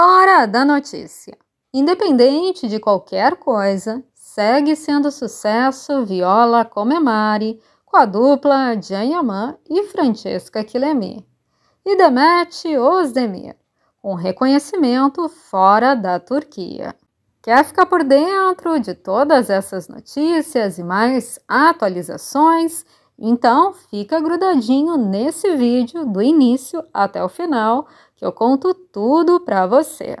Hora da notícia! Independente de qualquer coisa, segue sendo sucesso Viola Comemari com a dupla Jan Yaman e Francesca Quilemi. E Demet Ozdemir, com um reconhecimento fora da Turquia. Quer ficar por dentro de todas essas notícias e mais atualizações? Então fica grudadinho nesse vídeo do início até o final que eu conto tudo para você.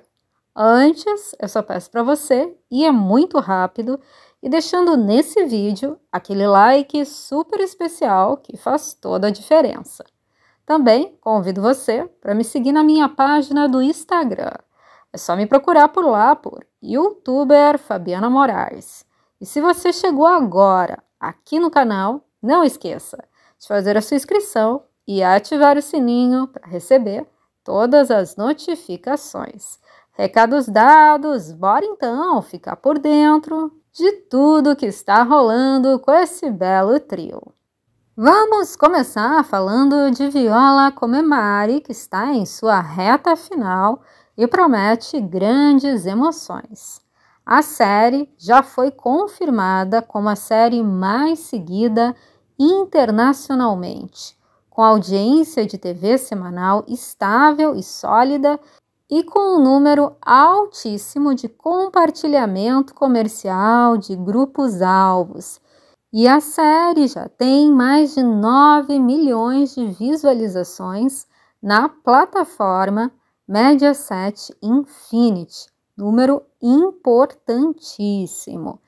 Antes, eu só peço para você e é muito rápido e deixando nesse vídeo aquele like super especial que faz toda a diferença. Também convido você para me seguir na minha página do Instagram. É só me procurar por lá por youtuber Fabiana Moraes. E se você chegou agora aqui no canal, não esqueça de fazer a sua inscrição e ativar o sininho para receber todas as notificações. Recados dados, bora então ficar por dentro de tudo que está rolando com esse belo trio. Vamos começar falando de Viola Comemari, que está em sua reta final e promete grandes emoções. A série já foi confirmada como a série mais seguida internacionalmente, com audiência de TV semanal estável e sólida e com um número altíssimo de compartilhamento comercial de grupos alvos. E a série já tem mais de 9 milhões de visualizações na plataforma Mediaset Infinity, número importantíssimo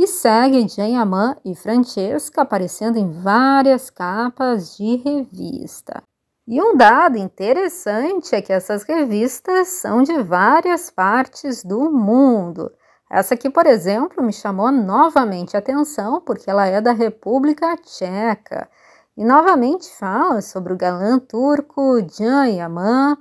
e segue Jayaman e Francesca aparecendo em várias capas de revista. E um dado interessante é que essas revistas são de várias partes do mundo. Essa aqui, por exemplo, me chamou novamente a atenção porque ela é da República Tcheca e novamente fala sobre o galã turco Jan Yaman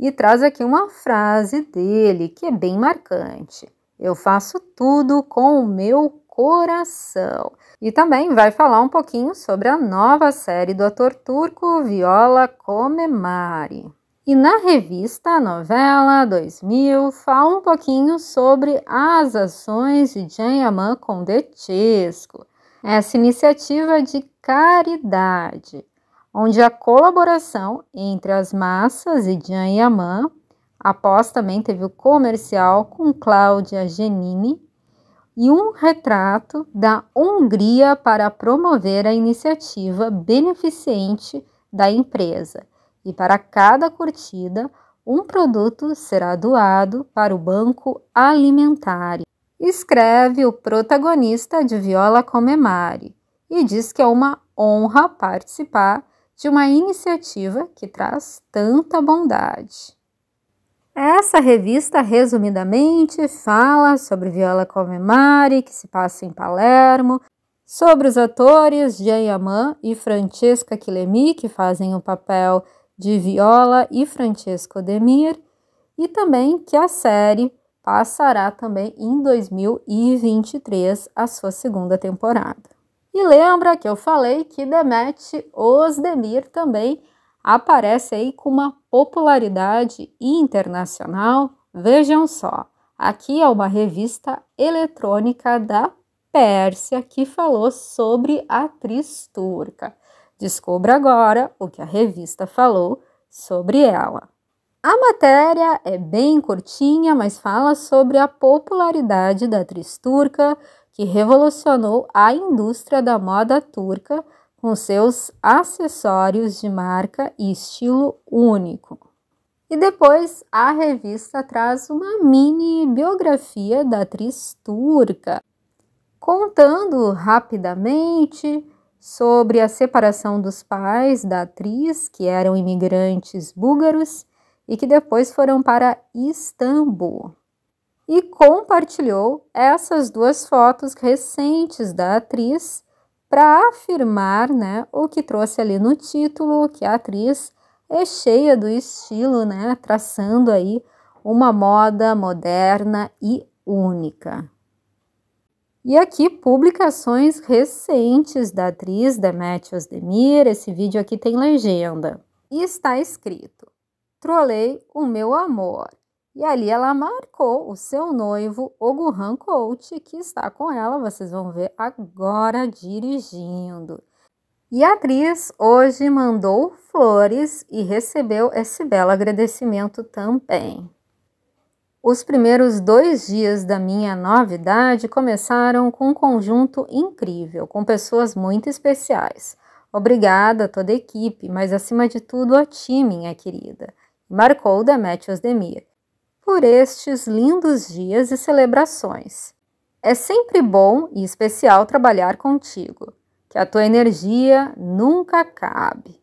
e traz aqui uma frase dele que é bem marcante. Eu faço tudo com o meu coração. E também vai falar um pouquinho sobre a nova série do ator turco Viola Comemari. E na revista Novela 2000 fala um pouquinho sobre as ações de Janhaman com Detesco, essa iniciativa de caridade, onde a colaboração entre as massas e Janhaman Após também teve o comercial com Cláudia Genini e um retrato da Hungria para promover a iniciativa beneficente da empresa. E para cada curtida, um produto será doado para o Banco Alimentar. Escreve o protagonista de Viola Comemare e diz que é uma honra participar de uma iniciativa que traz tanta bondade. Essa revista, resumidamente, fala sobre Viola Comemari, que se passa em Palermo, sobre os atores Jayaman e Francesca Quilemi, que fazem o papel de Viola e Francesco Demir, e também que a série passará também em 2023 a sua segunda temporada. E lembra que eu falei que Demet Demir também aparece aí com uma popularidade internacional. Vejam só, aqui é uma revista eletrônica da Pérsia que falou sobre a atriz turca. Descubra agora o que a revista falou sobre ela. A matéria é bem curtinha, mas fala sobre a popularidade da atriz turca que revolucionou a indústria da moda turca com seus acessórios de marca e estilo único. E depois a revista traz uma mini biografia da atriz turca, contando rapidamente sobre a separação dos pais da atriz, que eram imigrantes búlgaros e que depois foram para Istambul. E compartilhou essas duas fotos recentes da atriz para afirmar né, o que trouxe ali no título, que a atriz é cheia do estilo, né, traçando aí uma moda moderna e única. E aqui publicações recentes da atriz Demet Demir, esse vídeo aqui tem legenda. E está escrito: Trolei o meu amor. E ali ela marcou o seu noivo, o Guhan Coach, que está com ela, vocês vão ver agora dirigindo. E a atriz hoje mandou flores e recebeu esse belo agradecimento também. Os primeiros dois dias da minha novidade começaram com um conjunto incrível, com pessoas muito especiais. Obrigada a toda a equipe, mas acima de tudo a ti, minha querida. Marcou da Demir por estes lindos dias e celebrações. É sempre bom e especial trabalhar contigo, que a tua energia nunca cabe.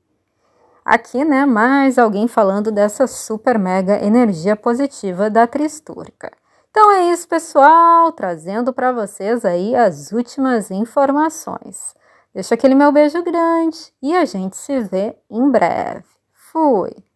Aqui, né, mais alguém falando dessa super mega energia positiva da tristúrica. Então é isso, pessoal, trazendo para vocês aí as últimas informações. Deixa aquele meu beijo grande e a gente se vê em breve. Fui!